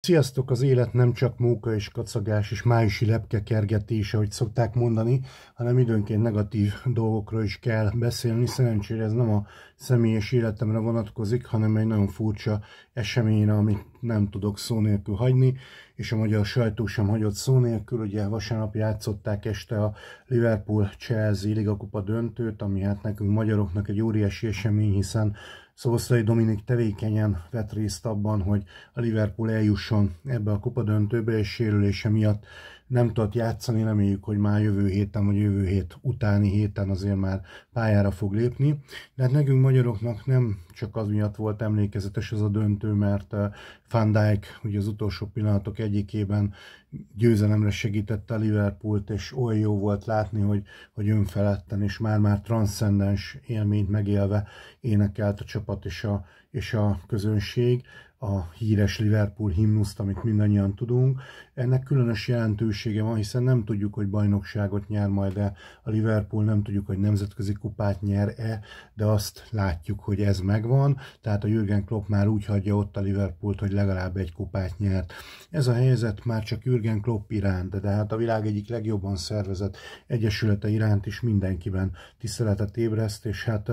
Sziasztok! Az élet nem csak móka és kacagás és májusi lepke kergetése, hogy szokták mondani, hanem időnként negatív dolgokról is kell beszélni. Szerencsére ez nem a személyes életemre vonatkozik, hanem egy nagyon furcsa eseményre, amit nem tudok szó nélkül hagyni, és a magyar sajtó sem hagyott szó nélkül. Ugye vasárnap játszották este a Liverpool-Chelsea Ligakupa döntőt, ami hát nekünk magyaroknak egy óriási esemény, hiszen Szoboszlai Dominik tevékenyen vett részt abban, hogy a Liverpool eljusson ebbe a kupadöntőbe, és sérülése miatt nem tudott játszani, reméljük, hogy már jövő héten, vagy jövő hét utáni héten azért már pályára fog lépni. De hát nekünk magyaroknak nem csak az miatt volt emlékezetes ez a döntő, mert eh, Van Dijk ugye az utolsó pillanatok egyikében győzelemre segítette a Liverpoolt, és oly jó volt látni, hogy, hogy önfeledten és már-már transzcendens élményt megélve énekelt a csapat és a, és a közönség a híres Liverpool himnuszt, amit mindannyian tudunk. Ennek különös jelentősége van, hiszen nem tudjuk, hogy bajnokságot nyer majd-e a Liverpool, nem tudjuk, hogy nemzetközi kupát nyer-e, de azt látjuk, hogy ez megvan, tehát a Jürgen Klopp már úgy hagyja ott a Liverpoolt, hogy legalább egy kupát nyert. Ez a helyzet már csak Jürgen Klopp iránt, de hát a világ egyik legjobban szervezett egyesülete iránt is mindenkiben tiszteletet ébreszt, és hát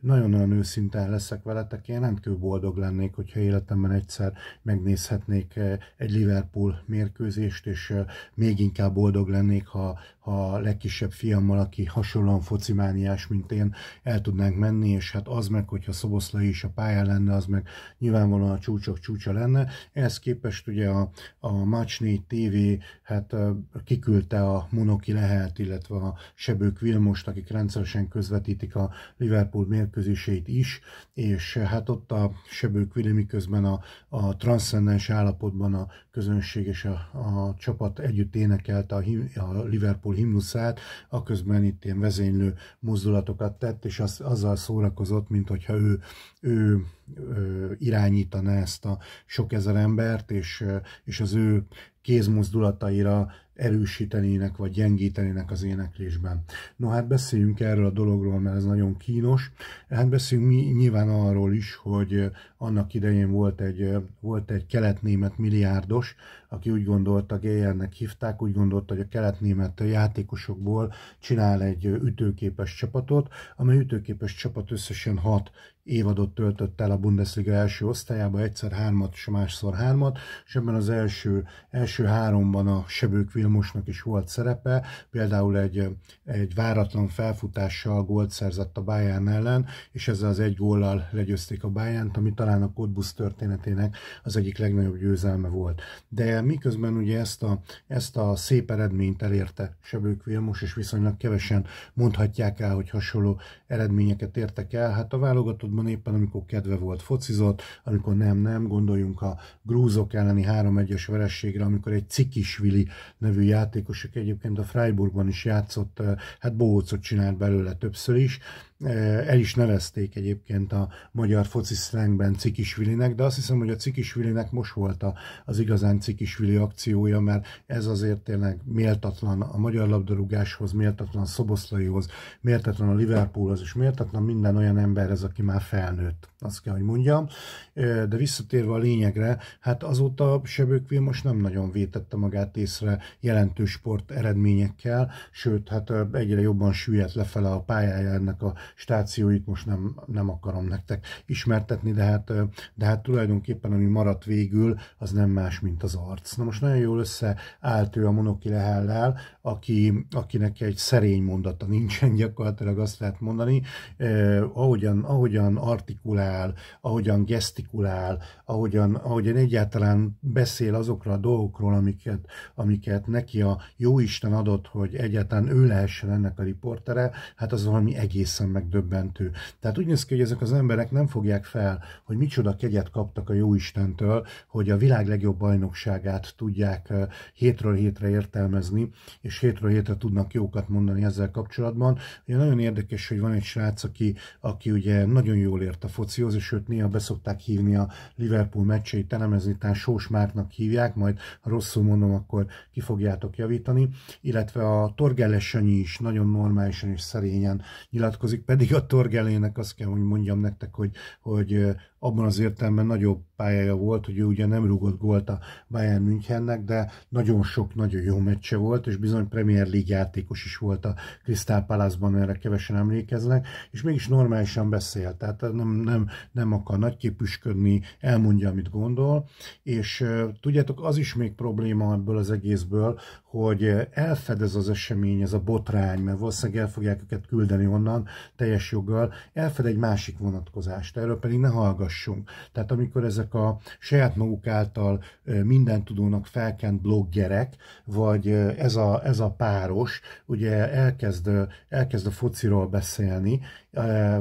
nagyon-nagyon őszintén leszek veletek, én rendkívül boldog lennék, hogyha életemben életemben egyszer megnézhetnék eh, egy Liverpool mérkőzést, és eh, még inkább boldog lennék, ha, ha a legkisebb fiammal, aki hasonlóan focimániás, mint én, el tudnánk menni, és hát az meg, hogyha Szoboszlai is a pályán lenne, az meg nyilvánvalóan a csúcsok csúcsa lenne. Ehhez képest ugye a, a Match 4 TV hát eh, kiküldte a Monoki Lehet, illetve a Sebők Vilmost, akik rendszeresen közvetítik a Liverpool mérkőzéseit is, és hát ott a Sebők Vilmi közben a a, transzcendens állapotban a közönség és a, a csapat együtt énekelte a, him, a Liverpool himnuszát, a közben itt ilyen vezénylő mozdulatokat tett, és az, azzal szórakozott, mint hogyha ő, ő, ő irányítaná ezt a sok ezer embert, és, és az ő kézmozdulataira erősítenének vagy gyengítenének az éneklésben. No hát beszéljünk erről a dologról, mert ez nagyon kínos. Hát beszéljünk mi, nyilván arról is, hogy eh, annak idején volt egy, eh, volt egy kelet-német milliárdos, aki úgy gondolta, Geyernek hívták, úgy gondolta, hogy a kelet-német játékosokból csinál egy eh, ütőképes csapatot, amely ütőképes csapat összesen hat évadot töltött el a Bundesliga első osztályába, egyszer hármat, és másszor hármat, és ebben az első, első háromban a sebők filmosnak is volt szerepe, például egy, egy váratlan felfutással gólt szerzett a Bayern ellen, és ezzel az egy góllal legyőzték a Bayernt, ami talán a Kodbusz történetének az egyik legnagyobb győzelme volt. De miközben ugye ezt a, ezt a szép eredményt elérte Sebők Vilmos, és viszonylag kevesen mondhatják el, hogy hasonló eredményeket értek el, hát a válogatottban éppen amikor kedve volt focizott, amikor nem, nem, gondoljunk a grúzok elleni 3-1-es amikor egy Cikisvili nevű nevű játékos, aki egyébként a Freiburgban is játszott, eh, hát bohócot csinált belőle többször is, el is nevezték egyébként a magyar foci szlengben Cikisvilinek, de azt hiszem, hogy a Cikisvilinek most volt az igazán Cikisvili akciója, mert ez azért tényleg méltatlan a magyar labdarúgáshoz, méltatlan a szoboszlaihoz, méltatlan a Liverpoolhoz, és méltatlan minden olyan emberhez, aki már felnőtt, azt kell, hogy mondjam. De visszatérve a lényegre, hát azóta Sebők most nem nagyon vétette magát észre jelentős sport eredményekkel, sőt, hát egyre jobban süllyedt lefele a pályája ennek a stációit most nem, nem akarom nektek ismertetni, de hát, de hát tulajdonképpen ami maradt végül, az nem más, mint az arc. Na most nagyon jól összeállt ő a Monoki Lehellel, aki, akinek egy szerény mondata nincsen, gyakorlatilag azt lehet mondani, eh, ahogyan, ahogyan artikulál, ahogyan gesztikulál, ahogyan, ahogyan egyáltalán beszél azokra a dolgokról, amiket, amiket neki a jó isten adott, hogy egyáltalán ő lehessen ennek a riportere, hát az valami egészen megdöbbentő. Tehát úgy néz ki, hogy ezek az emberek nem fogják fel, hogy micsoda kegyet kaptak a jó Istentől, hogy a világ legjobb bajnokságát tudják eh, hétről hétre értelmezni, és hétről hétre tudnak jókat mondani ezzel kapcsolatban. Ugye nagyon érdekes, hogy van egy srác, aki, aki ugye nagyon jól ért a focihoz, és őt néha beszokták hívni a Liverpool meccseit elemezni, tehát Sós Márknak hívják, majd ha rosszul mondom, akkor ki fogjátok javítani, illetve a Torgelesanyi is nagyon normálisan és szerényen nyilatkozik, pedig a Torgelének azt kell, hogy mondjam nektek, hogy, hogy abban az értelemben nagyobb pályája volt, hogy ő ugye nem rúgott gólt a Bayern Münchennek, de nagyon sok nagyon jó meccse volt, és bizony Premier League játékos is volt a Crystal Palace-ban, erre kevesen emlékeznek, és mégis normálisan beszél, tehát nem, nem, nem akar nagyképüsködni, elmondja, amit gondol, és tudjátok, az is még probléma ebből az egészből, hogy elfedez az esemény, ez a botrány, mert valószínűleg el fogják őket küldeni onnan teljes joggal, elfed egy másik vonatkozást, erről pedig ne hallgassunk. Tehát amikor ezek ezek a saját maguk által mindentudónak felkent bloggerek, vagy ez a, ez a páros, ugye elkezd, elkezd a fociról beszélni,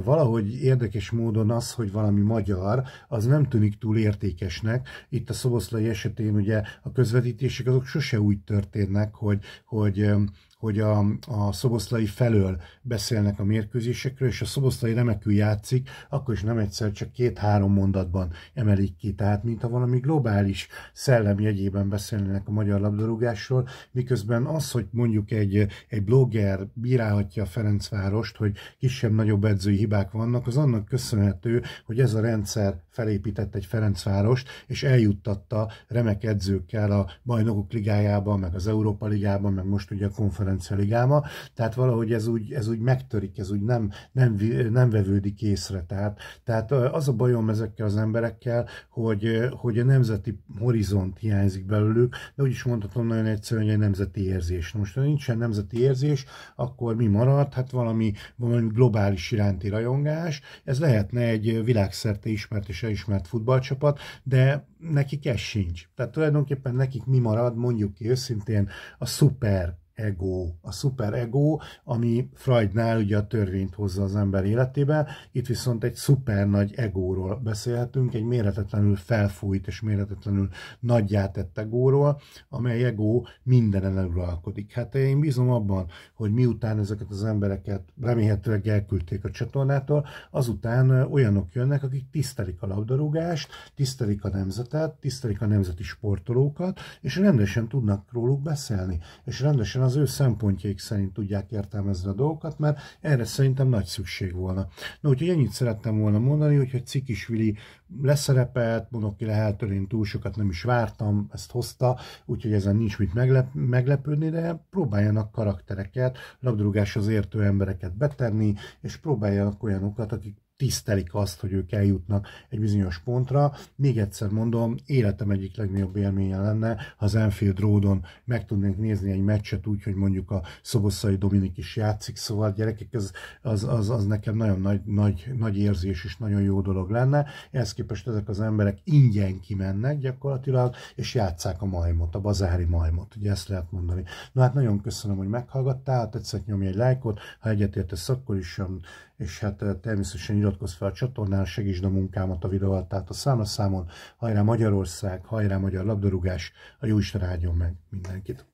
valahogy érdekes módon az, hogy valami magyar, az nem tűnik túl értékesnek. Itt a szoboszlai esetén ugye a közvetítések azok sose úgy történnek, hogy, hogy hogy a, a szoboszlai felől beszélnek a mérkőzésekről, és a szoboszlai remekül játszik, akkor is nem egyszer csak két-három mondatban emelik ki. Tehát, mintha valami globális szellem jegyében beszélnének a magyar labdarúgásról, miközben az, hogy mondjuk egy, egy blogger bírálhatja a Ferencvárost, hogy kisebb-nagyobb edzői hibák vannak, az annak köszönhető, hogy ez a rendszer felépített egy Ferencvárost, és eljuttatta remek edzőkkel a Bajnokok Ligájába, meg az Európa Ligába, meg most ugye a Konferencia Ligába, tehát valahogy ez úgy, ez úgy megtörik, ez úgy nem, nem, nem vevődik észre. Tehát, tehát az a bajom ezekkel az emberekkel, hogy, hogy a nemzeti horizont hiányzik belőlük, de úgy is mondhatom nagyon egyszerűen, hogy egy nemzeti érzés. Most, ha nincsen nemzeti érzés, akkor mi marad? Hát valami, valami globális futballklubozás iránti rajongás, ez lehetne egy világszerte ismert és elismert futballcsapat, de nekik ez sincs. Tehát tulajdonképpen nekik mi marad, mondjuk ki őszintén, a szuper ego, a szuperego, ami Freudnál ugye a törvényt hozza az ember életébe, itt viszont egy szuper nagy egóról beszélhetünk, egy méretetlenül felfújt és méretetlenül nagyjátett tett egóról, amely egó mindenen uralkodik. Hát én bízom abban, hogy miután ezeket az embereket remélhetőleg elküldték a csatornától, azután olyanok jönnek, akik tisztelik a labdarúgást, tisztelik a nemzetet, tisztelik a nemzeti sportolókat, és rendesen tudnak róluk beszélni, és rendesen az ő szempontjaik szerint tudják értelmezni a dolgokat, mert erre szerintem nagy szükség volna. Na úgyhogy ennyit szerettem volna mondani, hogyha Cikisvili leszerepelt, lehet, hogy én túl sokat nem is vártam, ezt hozta, úgyhogy ezen nincs mit meglep- meglepődni, de próbáljanak karaktereket, labdarúgáshoz értő embereket betenni, és próbáljanak olyanokat, akik tisztelik azt, hogy ők eljutnak egy bizonyos pontra. Még egyszer mondom, életem egyik legnagyobb élménye lenne, ha az Enfield Roadon meg tudnénk nézni egy meccset úgy, hogy mondjuk a Szoboszai Dominik is játszik, szóval gyerekek, ez, az, az, az nekem nagyon nagy, nagy, nagy érzés és nagyon jó dolog lenne. Ehhez képest ezek az emberek ingyen kimennek gyakorlatilag, és játszák a majmot, a bazári majmot, ugye ezt lehet mondani. Na hát nagyon köszönöm, hogy meghallgattál, tetszett nyomj egy lájkot, ha egyetértesz, akkor is um, és hát természetesen iratkozz fel a csatornán, segítsd a munkámat a videó tehát a számon, Hajrá Magyarország, hajrá magyar labdarúgás, a Jóisten áldjon meg mindenkit!